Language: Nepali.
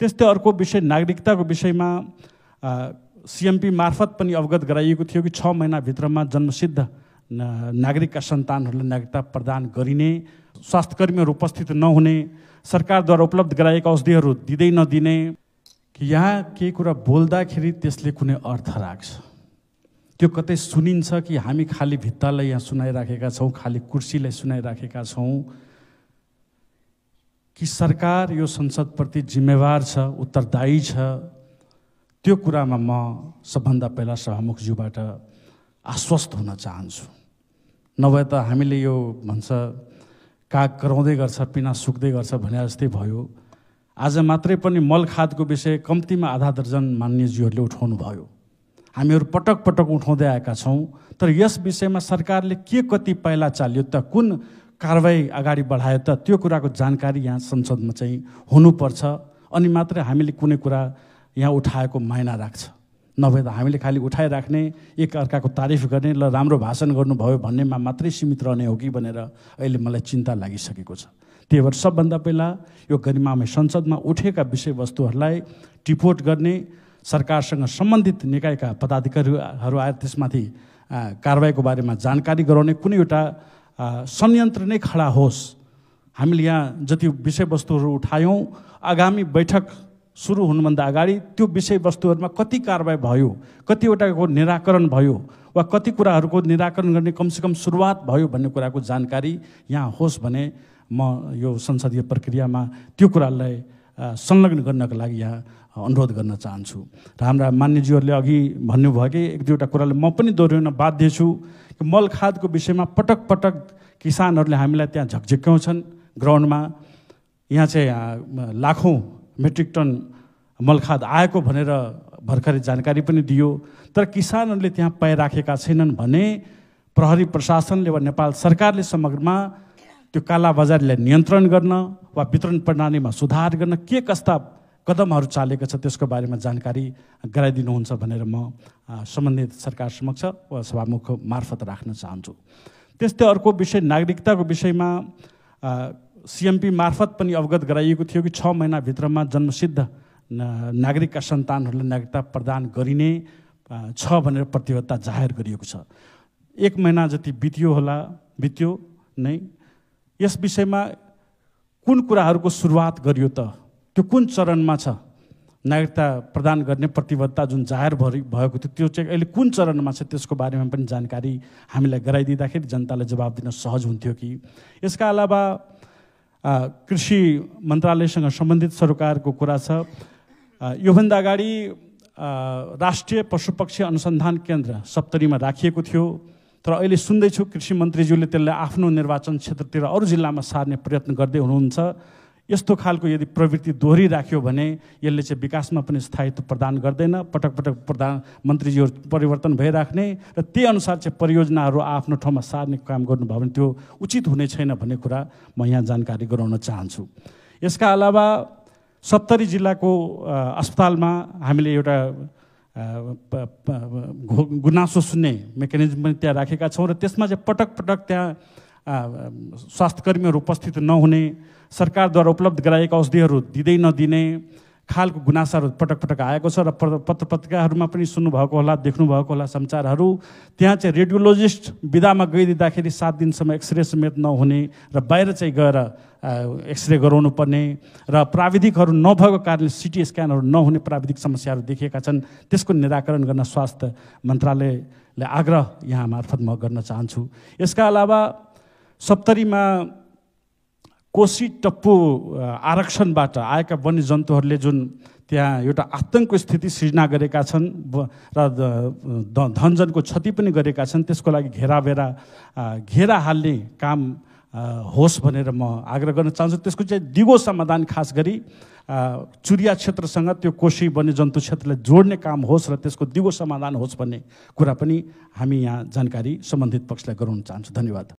त्यस्तै अर्को विषय नागरिकताको विषयमा सिएमपी मार्फत पनि अवगत गराइएको थियो कि छ महिनाभित्रमा जन्मसिद्ध नागरिकका सन्तानहरूलाई नागरिकता प्रदान गरिने स्वास्थ्यकर्मीहरू उपस्थित नहुने सरकारद्वारा उपलब्ध गराएका औषधिहरू दिँदै नदिने यहाँ केही कुरा बोल्दाखेरि त्यसले कुनै अर्थ राख्छ त्यो कतै सुनिन्छ कि हामी खाली भित्तालाई यहाँ सुनाइराखेका छौँ खाली कुर्सीलाई सुनाइराखेका छौँ कि सरकार यो संसदप्रति जिम्मेवार छ उत्तरदायी छ त्यो कुरामा म सबभन्दा पहिला सभामुखज्यूबाट आश्वस्त हुन चाहन्छु नभए त हामीले यो भन्छ काग कराउँदै गर्छ पिना सुक्दै गर्छ भने जस्तै भयो आज मात्रै पनि मल खादको विषय कम्तीमा आधा दर्जन मान्यज्यूहरूले उठाउनु भयो हामीहरू पटक पटक उठाउँदै आएका छौँ तर यस विषयमा सरकारले के कति पाइला चाल्यो त कुन कारवाही अगाडि बढायो त त्यो कुराको जानकारी यहाँ संसदमा चाहिँ हुनुपर्छ अनि मात्रै हामीले कुनै कुरा यहाँ उठाएको माइना राख्छ नभए त हामीले खालि उठाइराख्ने एक अर्काको तारिफ गर्ने र राम्रो भाषण गर्नुभयो भन्नेमा मात्रै सीमित रहने हो कि भनेर अहिले मलाई चिन्ता लागिसकेको छ त्यही भएर सबभन्दा पहिला यो गरिमामय संसदमा उठेका विषयवस्तुहरूलाई टिपोट गर्ने सरकारसँग सम्बन्धित निकायका पदाधिकारीहरू आएर त्यसमाथि कारवाहीको बारेमा जानकारी गराउने कुनै एउटा संयन्त्र नै खडा होस् हामीले यहाँ जति विषयवस्तुहरू उठायौँ आगामी बैठक सुरु हुनुभन्दा अगाडि त्यो विषयवस्तुहरूमा कति कारवाही भयो कतिवटाको निराकरण भयो वा कति कुराहरूको निराकरण गर्ने कमसेकम सुरुवात भयो भन्ने कुराको जानकारी यहाँ होस् भने म यो संसदीय प्रक्रियामा त्यो कुरालाई संलग्न गर्नको लागि यहाँ अनुरोध गर्न चाहन्छु र हाम्रा मान्यज्यूहरूले अघि भन्नुभयो कि एक दुईवटा कुराले म पनि दोहोऱ्याउन बाध्य छु कि मल खादको विषयमा पटक पटक किसानहरूले हामीलाई त्यहाँ झकझक्याउँछन् ग्राउन्डमा यहाँ चाहिँ लाखौँ मेट्रिक टन मलखाद आएको भनेर भर्खरै जानकारी पनि दियो तर किसानहरूले त्यहाँ पाइराखेका छैनन् भने प्रहरी प्रशासनले वा नेपाल सरकारले समग्रमा त्यो काला बजारीलाई नियन्त्रण गर्न वा वितरण प्रणालीमा सुधार गर्न के कस्ता कदमहरू चालेको छ त्यसको बारेमा जानकारी गराइदिनुहुन्छ भनेर म सम्बन्धित सरकार समक्ष वा सभामुख मार्फत राख्न चाहन्छु त्यस्तै अर्को विषय नागरिकताको विषयमा सिएमपी मार्फत पनि अवगत गराइएको थियो कि छ महिनाभित्रमा जन्मसिद्ध नागरिकका सन्तानहरूलाई नागरिकता प्रदान गरिने छ भनेर प्रतिबद्धता जाहेर गरिएको छ एक महिना जति बित्यो होला बित्यो नै यस विषयमा कुन कुराहरूको सुरुवात गरियो त त्यो कुन चरणमा छ नागरिकता प्रदान गर्ने प्रतिबद्धता जुन जाहेर भरि भएको थियो त्यो चाहिँ अहिले कुन चरणमा छ त्यसको बारेमा पनि जानकारी हामीलाई गराइदिँदाखेरि जनतालाई जवाब दिन सहज हुन्थ्यो कि यसका अलावा कृषि मन्त्रालयसँग सम्बन्धित सरकारको कुरा छ योभन्दा अगाडि राष्ट्रिय पशुपक्षी अनुसन्धान केन्द्र सप्तरीमा राखिएको थियो तर अहिले सुन्दैछु कृषि मन्त्रीज्यूले त्यसलाई आफ्नो निर्वाचन क्षेत्रतिर अरू जिल्लामा सार्ने प्रयत्न गर्दै हुनुहुन्छ यस्तो खालको यदि प्रवृत्ति दोहोरिराख्यो भने यसले चाहिँ विकासमा पनि स्थायित्व प्रदान गर्दैन पटक पटक प्रधान मन्त्रीज्यूहरू परिवर्तन भइराख्ने र त्यही अनुसार चाहिँ परियोजनाहरू आफ्नो ठाउँमा सार्ने काम गर्नुभयो भने त्यो उचित हुने छैन भन्ने कुरा म यहाँ जानकारी गराउन चाहन्छु यसका अलावा सत्तरी जिल्लाको अस्पतालमा हामीले एउटा गुनासो सुन्ने मेकानिजम पनि त्यहाँ राखेका छौँ र त्यसमा चाहिँ पटक पटक त्यहाँ स्वास्थ्यकर्मीहरू उपस्थित नहुने सरकारद्वारा उपलब्ध गराएका औषधिहरू दिँदै नदिने खालको गुनासाहरू पटक पटक आएको छ र पत्र पत्रिकाहरूमा पनि सुन्नुभएको होला देख्नुभएको होला समाचारहरू त्यहाँ चाहिँ रेडियोलोजिस्ट विधामा गइदिँदाखेरि सात दिनसम्म एक्सरे समेत नहुने र बाहिर चाहिँ गएर एक्सरे गराउनु पर्ने र प्राविधिकहरू नभएको कारणले सिटी स्क्यानहरू नहुने प्राविधिक समस्याहरू देखिएका छन् त्यसको निराकरण गर्न स्वास्थ्य मन्त्रालयले आग्रह यहाँ मार्फत म गर्न चाहन्छु यसका अलावा सप्तरीमा कोसी टप्पु आरक्षणबाट आएका वन्यजन्तुहरूले जुन त्यहाँ एउटा आतङ्कको स्थिति सृजना गरेका छन् र धनजनको क्षति पनि गरेका छन् त्यसको लागि घेराबेरा घेरा हाल्ने काम होस् भनेर म आग्रह गर्न चाहन्छु त्यसको चाहिँ दिगो समाधान खास गरी चुरिया क्षेत्रसँग त्यो कोशी वन्यजन्तु क्षेत्रलाई जोड्ने काम होस् र त्यसको दिगो समाधान होस् भन्ने कुरा पनि हामी यहाँ जानकारी सम्बन्धित पक्षलाई गराउन चाहन्छु धन्यवाद